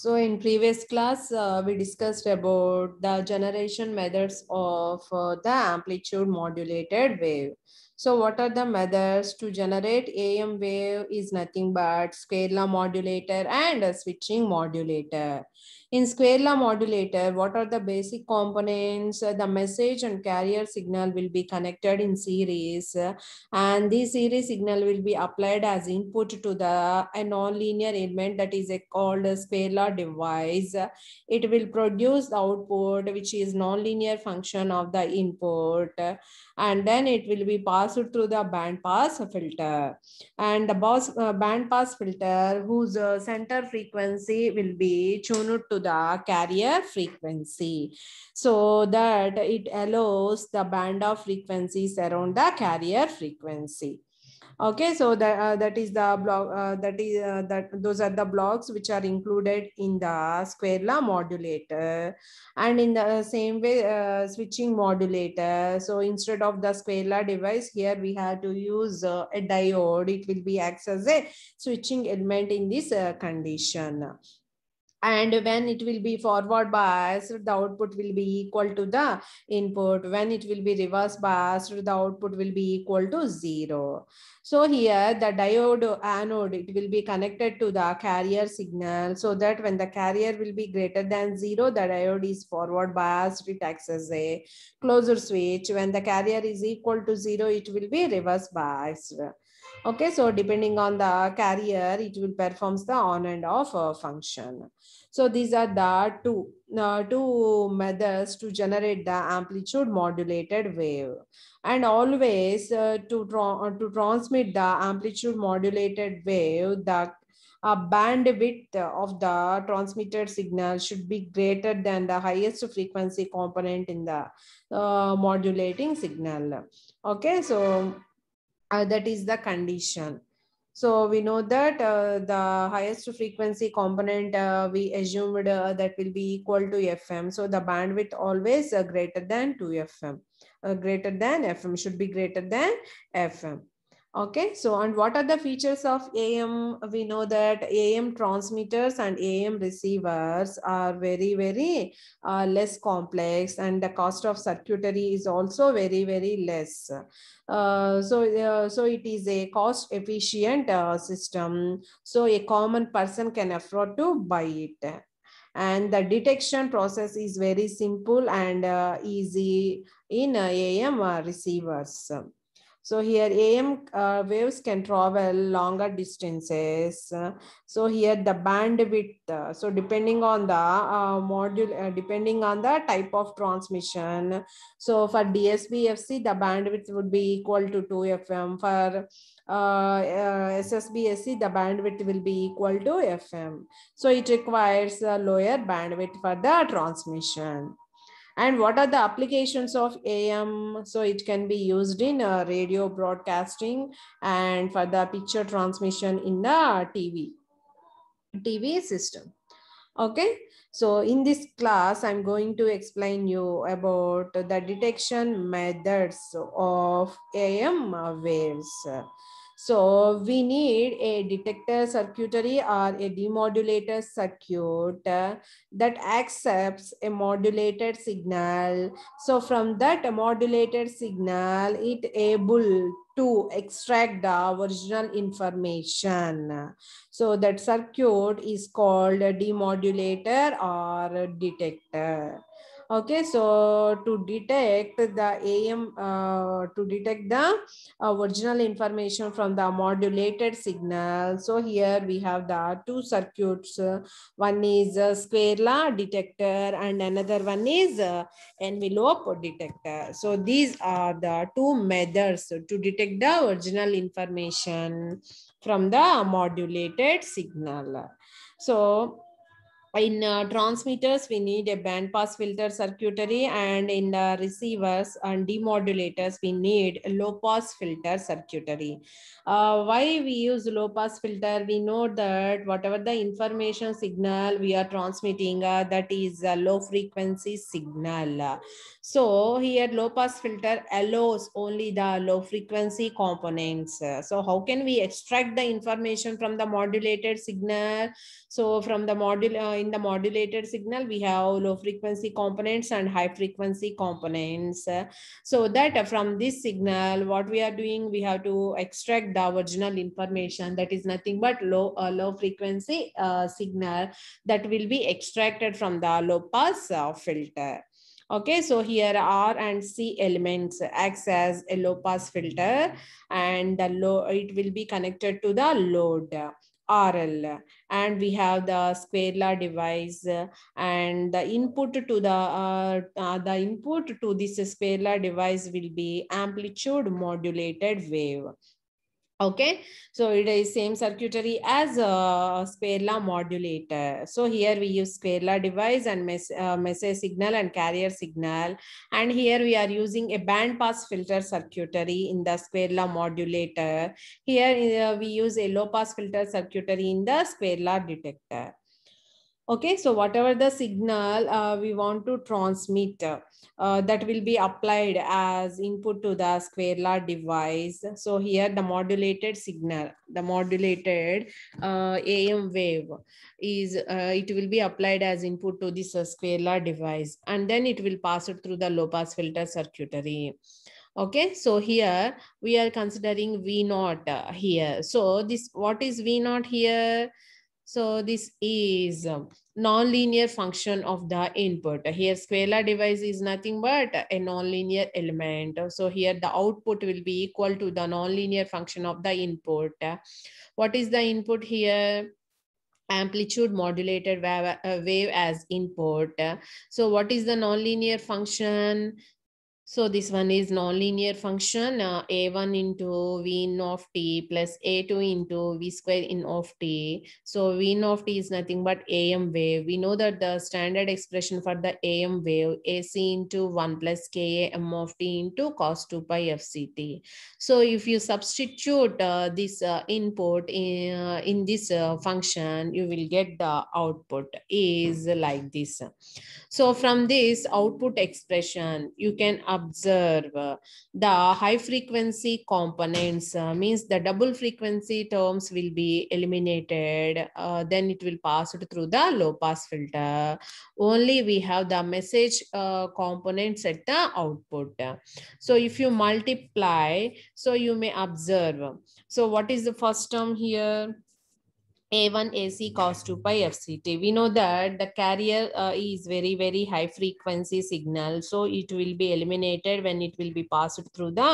So in previous class, uh, we discussed about the generation methods of uh, the amplitude modulated wave. So what are the methods to generate AM wave is nothing but square law modulator and a switching modulator. In square law modulator, what are the basic components? The message and carrier signal will be connected in series and this series signal will be applied as input to the a nonlinear element that is a called a square law device. It will produce the output which is nonlinear function of the input and then it will be passed through the bandpass filter. And the boss, uh, bandpass filter whose uh, center frequency will be tuned to the carrier frequency so that it allows the band of frequencies around the carrier frequency okay so that uh, that is the blog uh, that is uh, that those are the blocks which are included in the square law modulator and in the uh, same way uh, switching modulator so instead of the square law device here we have to use uh, a diode it will be acts as a switching element in this condition and when it will be forward biased the output will be equal to the input when it will be reverse biased the output will be equal to zero so here the diode anode it will be connected to the carrier signal so that when the carrier will be greater than zero the diode is forward biased it acts as a closer switch when the carrier is equal to zero it will be reverse biased Okay, so depending on the carrier, it will performs the on and off uh, function. So these are the two, uh, two methods to generate the amplitude modulated wave. And always uh, to, tra to transmit the amplitude modulated wave, the uh, bandwidth of the transmitted signal should be greater than the highest frequency component in the uh, modulating signal. Okay, so uh, that is the condition. So we know that uh, the highest frequency component uh, we assumed uh, that will be equal to FM. So the bandwidth always uh, greater than 2FM, uh, greater than FM should be greater than FM. Okay, so and what are the features of AM? We know that AM transmitters and AM receivers are very, very uh, less complex and the cost of circuitry is also very, very less. Uh, so, uh, so it is a cost efficient uh, system. So a common person can afford to buy it and the detection process is very simple and uh, easy in AM uh, receivers. So here AM uh, waves can travel longer distances. So here the bandwidth. So depending on the uh, module, uh, depending on the type of transmission. So for DSBFC, the bandwidth would be equal to 2 FM. For uh, uh, SSBSC, the bandwidth will be equal to FM. So it requires a lower bandwidth for the transmission. And what are the applications of AM? So it can be used in uh, radio broadcasting and for the picture transmission in the TV, TV system. Okay, so in this class, I'm going to explain you about the detection methods of AM waves. So we need a detector circuitry or a demodulator circuit that accepts a modulated signal. So from that modulated signal, it able to extract the original information. So that circuit is called a demodulator or a detector okay so to detect the am uh, to detect the uh, original information from the modulated signal so here we have the two circuits one is a square law detector and another one is envelope detector so these are the two methods to detect the original information from the modulated signal so in uh, transmitters, we need a bandpass filter circuitry and in the receivers and demodulators, we need low-pass filter circuitry. Uh, why we use low-pass filter? We know that whatever the information signal we are transmitting, uh, that is a low-frequency signal. So here low pass filter allows only the low frequency components. So how can we extract the information from the modulated signal? So from the module uh, in the modulated signal, we have low frequency components and high frequency components. So that from this signal, what we are doing, we have to extract the original information that is nothing but low, uh, low frequency uh, signal that will be extracted from the low pass uh, filter. Okay, so here R and C elements acts as a low pass filter and the low, it will be connected to the load. RL and we have the square law device and the input to the uh, uh, the input to this square law device will be amplitude modulated wave Okay, so it is same circuitry as a Sperla modulator. So here we use Sperla device and mes uh, message signal and carrier signal. And here we are using a band pass filter circuitry in the Sperla modulator. Here uh, we use a low pass filter circuitry in the Sperla detector. Okay, so whatever the signal uh, we want to transmit, uh, that will be applied as input to the square law device. So here the modulated signal, the modulated uh, AM wave is, uh, it will be applied as input to this uh, square law device and then it will pass it through the low pass filter circuitry okay so here we are considering v naught uh, here so this what is v naught here so this is nonlinear function of the input. Here scalar device is nothing but a nonlinear element. So here the output will be equal to the nonlinear function of the input. What is the input here? amplitude modulated uh, wave, as input. So what is the nonlinear function? So this one is nonlinear function uh, a1 into v in of t plus a2 into v square in of t. So v in of t is nothing but am wave. We know that the standard expression for the am wave ac into 1 plus k a m of t into cos 2 pi fct. So if you substitute uh, this uh, input in, uh, in this uh, function, you will get the output is like this. So from this output expression, you can observe the high frequency components uh, means the double frequency terms will be eliminated. Uh, then it will pass it through the low pass filter. Only we have the message uh, components at the output. So if you multiply, so you may observe. So what is the first term here? a1 ac cos 2 pi fct we know that the carrier uh, is very very high frequency signal so it will be eliminated when it will be passed through the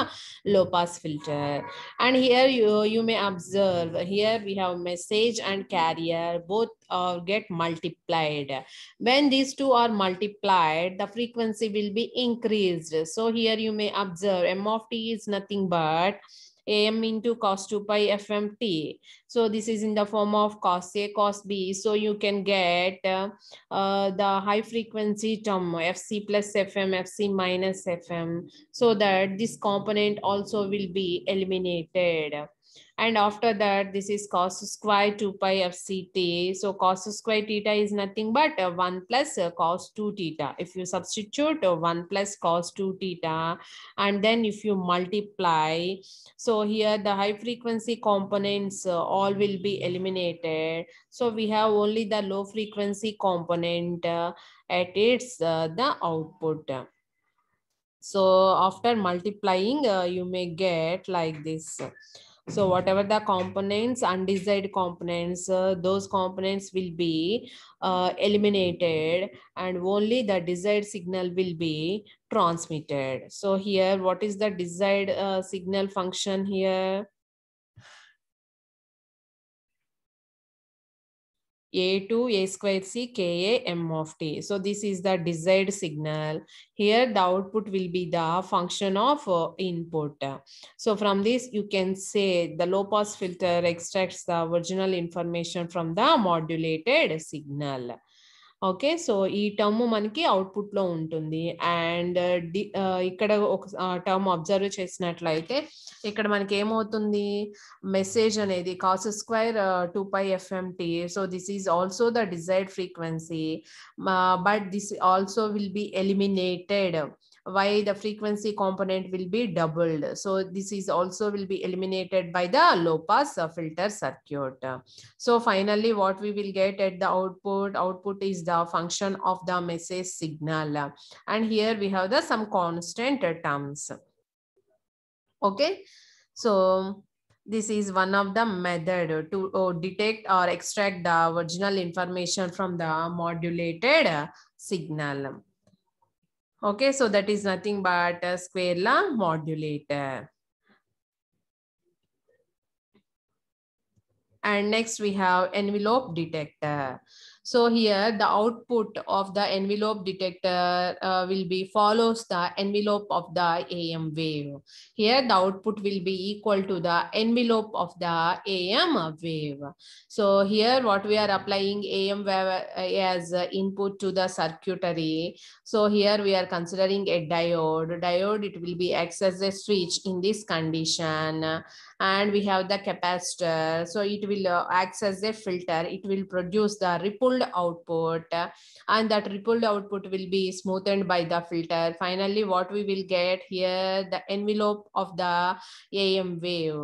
low pass filter and here you you may observe here we have message and carrier both uh, get multiplied when these two are multiplied the frequency will be increased so here you may observe m of t is nothing but am into cos 2 pi fmt. So this is in the form of cos A, cos B. So you can get uh, uh, the high frequency term fc plus fm, fc minus fm so that this component also will be eliminated. And after that, this is cos square 2 pi of theta. So cos square theta is nothing but uh, 1 plus uh, cos 2 theta. If you substitute uh, 1 plus cos 2 theta and then if you multiply, so here the high frequency components all will be eliminated. So we have only the low frequency component at its the output. So after multiplying, you may get like this. So whatever the components, undesired components, uh, those components will be uh, eliminated and only the desired signal will be transmitted. So here, what is the desired uh, signal function here? a two a square C K A M m of t. So this is the desired signal. Here the output will be the function of uh, input. So from this you can say the low pass filter extracts the original information from the modulated signal. Okay so ఈ term మనకి అవుట్పుట్లో ఉంటుంది and D ఇక్కడ ఒక term observe చేసినట్లయితే ఇక్కడ మనకి ఏమవుతుంది మెసేజ్ అనేది cos square two pi f m t so this is also the desired frequency but this also will be eliminated why the frequency component will be doubled. So this is also will be eliminated by the low pass filter circuit. So finally what we will get at the output, output is the function of the message signal. And here we have the some constant terms. Okay, so this is one of the method to uh, detect or extract the original information from the modulated signal. Okay, so that is nothing but a square law modulator. And next we have envelope detector. So here the output of the envelope detector uh, will be follows the envelope of the AM wave. Here the output will be equal to the envelope of the AM wave. So here what we are applying AM wave uh, as input to the circuitry. So here we are considering a diode. Diode it will be acts as a switch in this condition and we have the capacitor. So it will uh, act as a filter. It will produce the rippled output uh, and that rippled output will be smoothed by the filter. Finally, what we will get here, the envelope of the AM wave.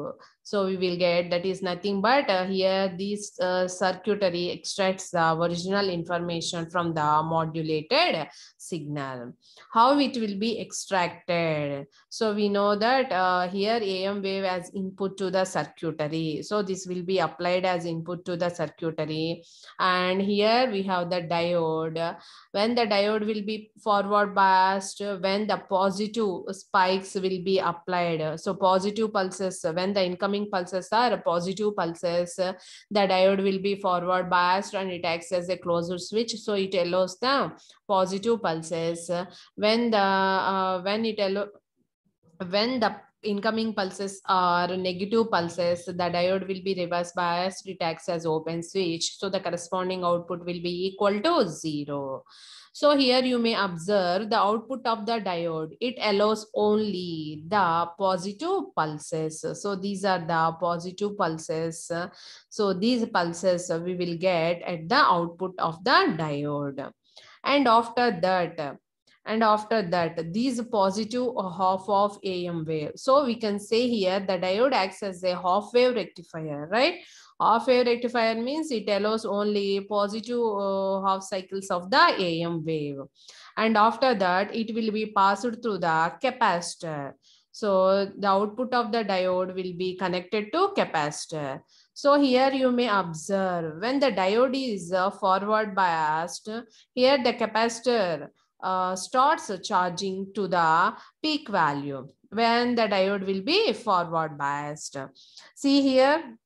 So we will get that is nothing but uh, here this uh, circuitry extracts the original information from the modulated signal. How it will be extracted? So we know that uh, here AM wave as input to the circuitry. So this will be applied as input to the circuitry. And here we have the diode. When the diode will be forward biased, when the positive spikes will be applied. So positive pulses, when the incoming incoming pulses are positive pulses. The diode will be forward biased and it acts as a closed switch. So it allows the positive pulses. When the uh, when it allows when the incoming pulses are negative pulses, the diode will be reverse biased, it acts as open switch. So the corresponding output will be equal to zero. So here you may observe the output of the diode. It allows only the positive pulses. So these are the positive pulses. So these pulses we will get at the output of the diode. And after that, and after that these positive half of am wave so we can say here the diode acts as a half wave rectifier right half wave rectifier means it allows only positive uh, half cycles of the am wave and after that it will be passed through the capacitor so the output of the diode will be connected to capacitor so here you may observe when the diode is uh, forward biased here the capacitor uh, starts charging to the peak value when the diode will be forward biased. See here,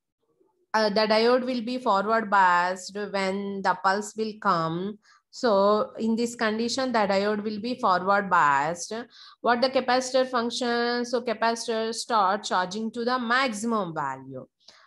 uh, the diode will be forward biased when the pulse will come. So in this condition, the diode will be forward biased. What the capacitor function? So capacitor start charging to the maximum value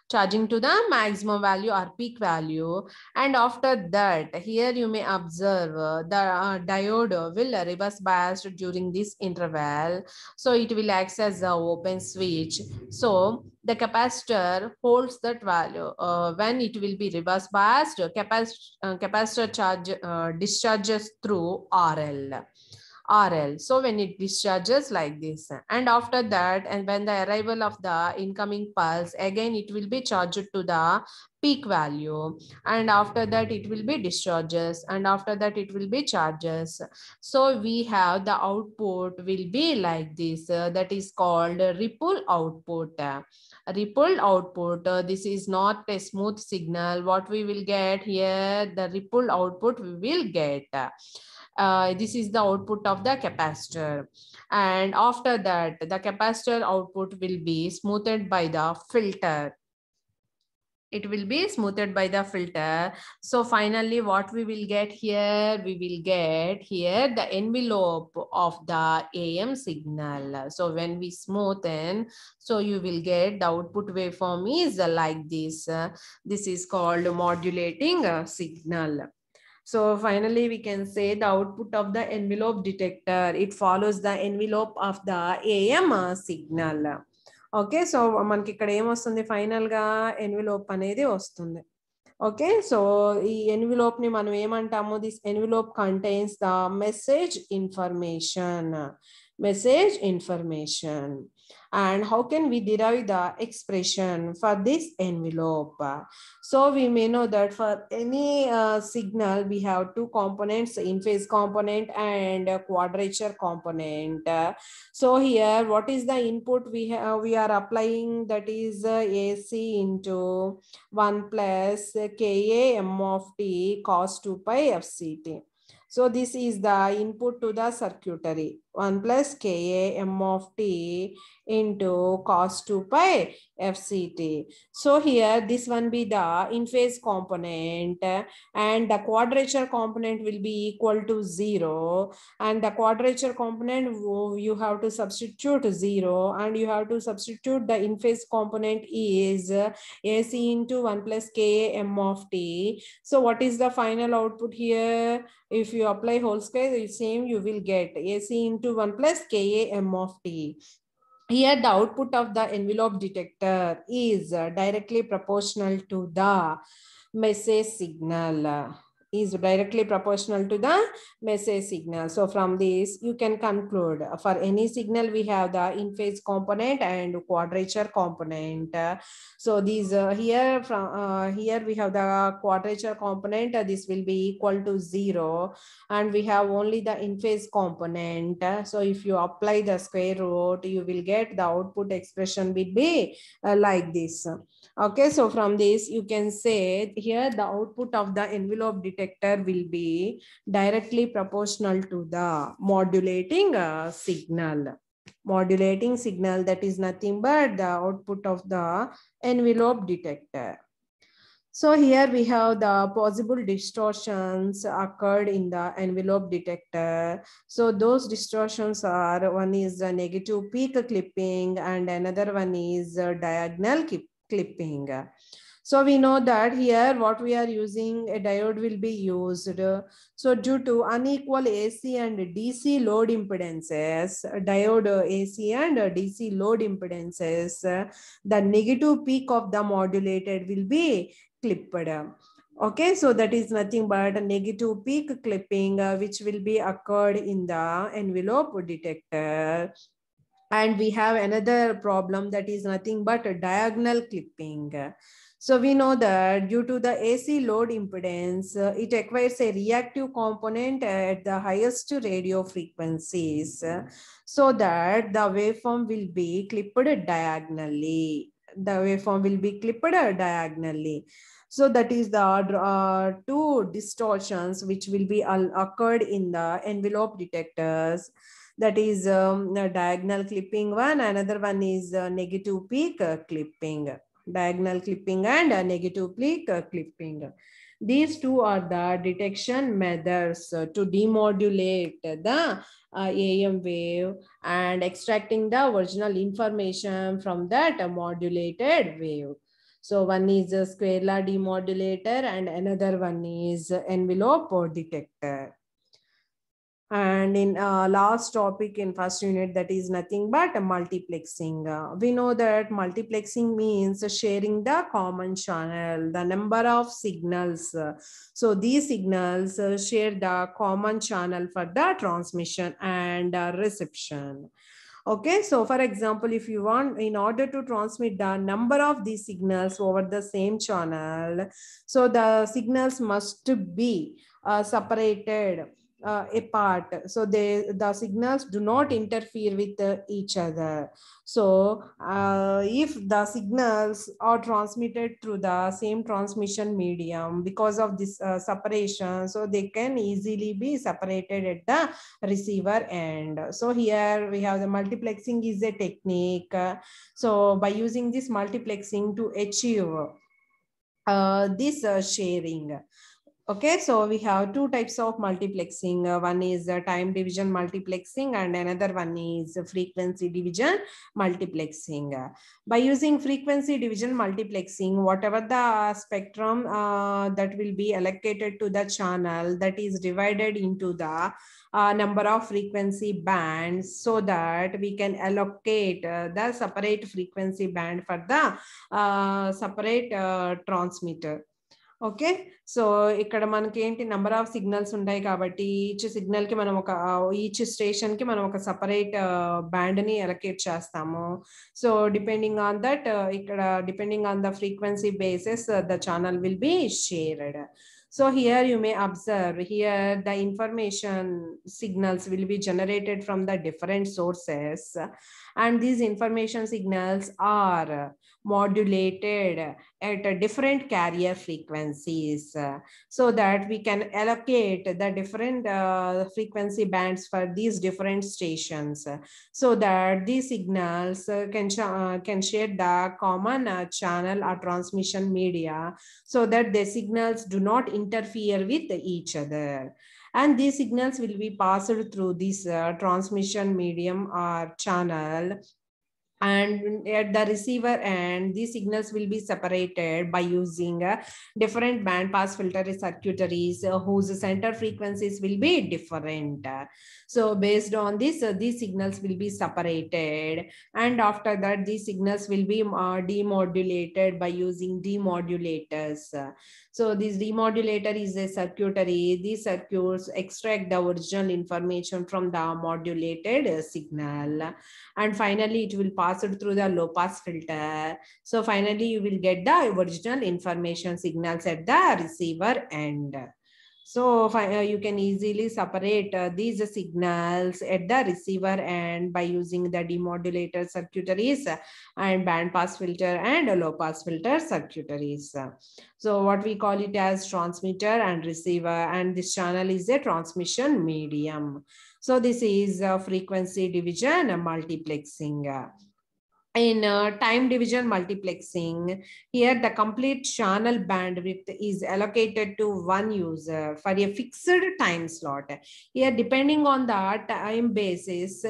charging to the maximum value or peak value. And after that, here you may observe uh, the uh, diode will reverse biased during this interval. So it will act as the open switch. So the capacitor holds that value. Uh, when it will be reverse biased, capacitor, uh, capacitor charge uh, discharges through RL. RL. So when it discharges like this and after that and when the arrival of the incoming pulse again it will be charged to the peak value and after that it will be discharges and after that it will be charges. So we have the output will be like this uh, that is called ripple output. Uh, ripple output uh, this is not a smooth signal what we will get here the ripple output we will get. Uh, this is the output of the capacitor and after that the capacitor output will be smoothed by the filter it will be smoothed by the filter so finally what we will get here we will get here the envelope of the am signal so when we smoothen so you will get the output waveform is like this this is called modulating uh, signal So finally, we can say the output of the envelope detector. It follows the envelope of the AM signal. Okay so మనకి ఇక్కడ ఏమొస్తుంది ఫైనల్గా ఎన్విలోప్ అనేది వస్తుంది okay so ఈ ఎన్విలోప్ని మనం ఏమంటాము this envelope contains the message information message information. And how can we derive the expression for this envelope? So we may know that for any uh, signal, we have two components, in-phase component and quadrature component. So here, what is the input we have? We are applying that is uh, AC into 1 plus ka m of t cos 2 pi FCT. So this is the input to the circuitry. 1 plus Ka m of t into cos 2 pi fct. So here this one be the in-phase component and the quadrature component will be equal to 0 and the quadrature component you have to substitute 0 and you have to substitute the in-phase component is ac into 1 plus Ka m of t. So what is the final output here? If you apply whole square, the same you will get ac into into 1 plus KAM of t. Here the output of the envelope detector is uh, directly proportional to the message signal is directly proportional to the message signal. So from this, you can conclude for any signal, we have the in-phase component and quadrature component. So these uh, here from uh, here we have the quadrature component. this will be equal to zero and we have only the in-phase component. So if you apply the square root, you will get the output expression will be uh, like this. Okay, so from this, you can say here the output of the envelope detector will be directly proportional to the modulating uh, signal. Modulating signal that is nothing but the output of the envelope detector. So here we have the possible distortions occurred in the envelope detector. So those distortions are one is the negative peak clipping and another one is diagonal clipping. So we know that here what we are using a diode will be used. So due to unequal AC and DC load impedances, diode AC and DC load impedances, the negative peak of the modulated will be clipped. Okay, so that is nothing but a negative peak clipping uh, which will be occurred in the envelope detector. And we have another problem that is nothing but a diagonal clipping. So we know that due to the AC load impedance, uh, it acquires a reactive component at the highest radio frequencies uh, so that the waveform will be clipped diagonally. The waveform will be clipped diagonally. So that is the uh, two distortions which will be occurred in the envelope detectors that is um, diagonal clipping one another one is uh, negative peak clipping diagonal clipping and negative click uh, clipping. These two are the detection methods uh, to demodulate the uh, AM wave and extracting the original information from that modulated wave. So one is a square law demodulator and another one is envelope detector and in uh, last topic in first unit that is nothing but multiplexing uh, we know that multiplexing means sharing the common channel the number of signals uh, so these signals uh, share the common channel for the transmission and uh, reception okay so for example if you want in order to transmit the number of these signals over the same channel so the signals must be uh, separated uh, apart so they the signals do not interfere with uh, each other so uh, if the signals are transmitted through the same transmission medium because of this uh, separation so they can easily be separated at the receiver end so here we have the multiplexing is a technique so by using this multiplexing to achieve uh, this uh, sharing Okay, so we have two types of multiplexing. Uh, one is uh, time division multiplexing and another one is frequency division multiplexing. Uh, by using frequency division multiplexing, whatever the spectrum uh, that will be allocated to the channel that is divided into the uh, number of frequency bands so that we can allocate the separate frequency band for the separate transmitter. Okay so ఇక్కడ మనకి ఏంటి number of signals ఉంటాయి కాబట్టి each signal కి మనం ఒక each station కి మనం ఒక సపరేట్ బ్యాండ్ ని ఎలకేట్ చేస్తాము సో డిపెండింగ్ ఆన్ దట్ ఇక్కడ depending on the frequency basis the channel will be shared So here you may observe here the information signals will be generated from the different sources and these information signals are modulated at different carrier frequencies so that we can allocate the different uh, frequency bands for these different stations so that these signals can, uh, can share the common uh, channel or transmission media so that the signals do not interfere with each other. And these signals will be passed through this uh, transmission medium or channel. And at the receiver end, these signals will be separated by using uh, different bandpass filter circuitries uh, whose center frequencies will be different. So based on this, uh, these signals will be separated. And after that, these signals will be uh, demodulated by using demodulators. So this demodulator is a circuitry. These circuits extract the original information from the modulated signal. And finally, it will pass it through the low pass filter. So finally, you will get the original information signals at the receiver end. So uh, you can easily separate uh, these signals at the receiver end by using the demodulator circuitries and bandpass filter and low pass filter circuitries. So what we call it as transmitter and receiver and this channel is a transmission medium. So this is frequency division multiplexing in uh, time division multiplexing, here the complete channel bandwidth is allocated to one user for a fixed time slot. Here, depending on the time basis,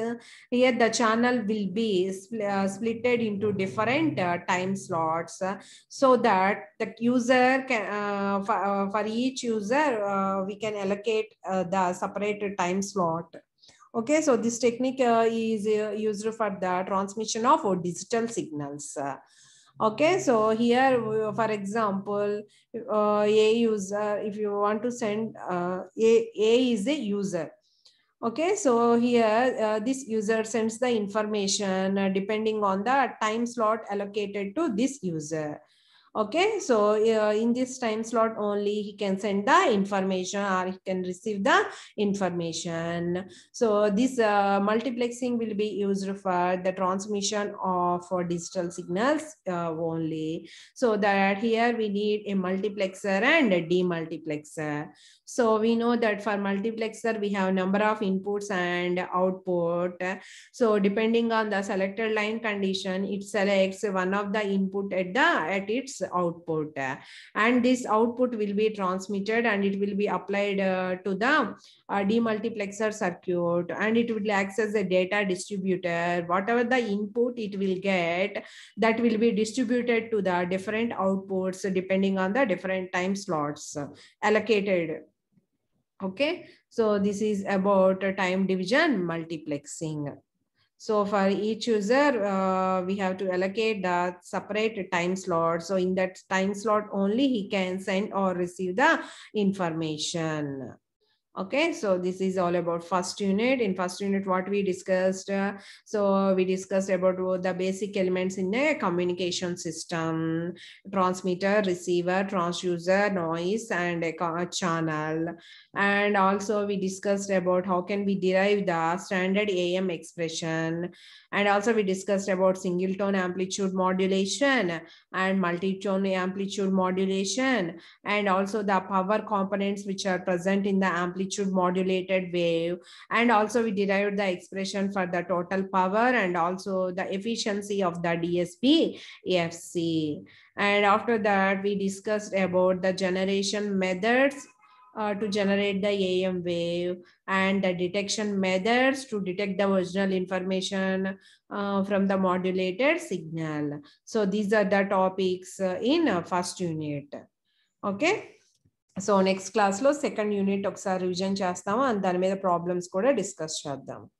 here the channel will be spl uh, splitted into different uh, time slots uh, so that the user can, uh, for, uh, for each user, we can allocate the separate time slot Okay, so this technique uh, is uh, used for the transmission of uh, digital signals. Uh, okay, so here, uh, for example, uh, A user, if you want to send, A, A is a user. Okay, so here this user sends the information depending on the time slot allocated to this user okay so uh, in this time slot only he can send the information or he can receive the information so this uh, multiplexing will be used for the transmission of digital signals uh, only so that here we need a multiplexer and a demultiplexer so we know that for multiplexer, we have number of inputs and output. So depending on the selected line condition, it selects one of the input at the at its output. And this output will be transmitted and it will be applied uh, to the uh, demultiplexer circuit and it will access the data distributor. Whatever the input it will get, that will be distributed to the different outputs depending on the different time slots allocated Okay, so this is about time division multiplexing. So for each user, uh, we have to allocate the separate time slot. So in that time slot only he can send or receive the information okay so this is all about first unit in first unit what we discussed uh, so we discussed about the basic elements in a communication system transmitter receiver transducer noise and a channel and also we discussed about how can we derive the standard am expression and also we discussed about singleton amplitude modulation and multi-tone amplitude modulation and also the power components which are present in the amplitude which modulated wave and also we derived the expression for the total power and also the efficiency of the DSP EFC. And after that, we discussed about the generation methods uh, to generate the AM wave and the detection methods to detect the original information uh, from the modulated signal. So these are the topics uh, in uh, first unit. Okay. So next క్లాస్లో second unit ఒకసారి revision చేస్తాము and దాని మీద problems కూడా discuss చేద్దాము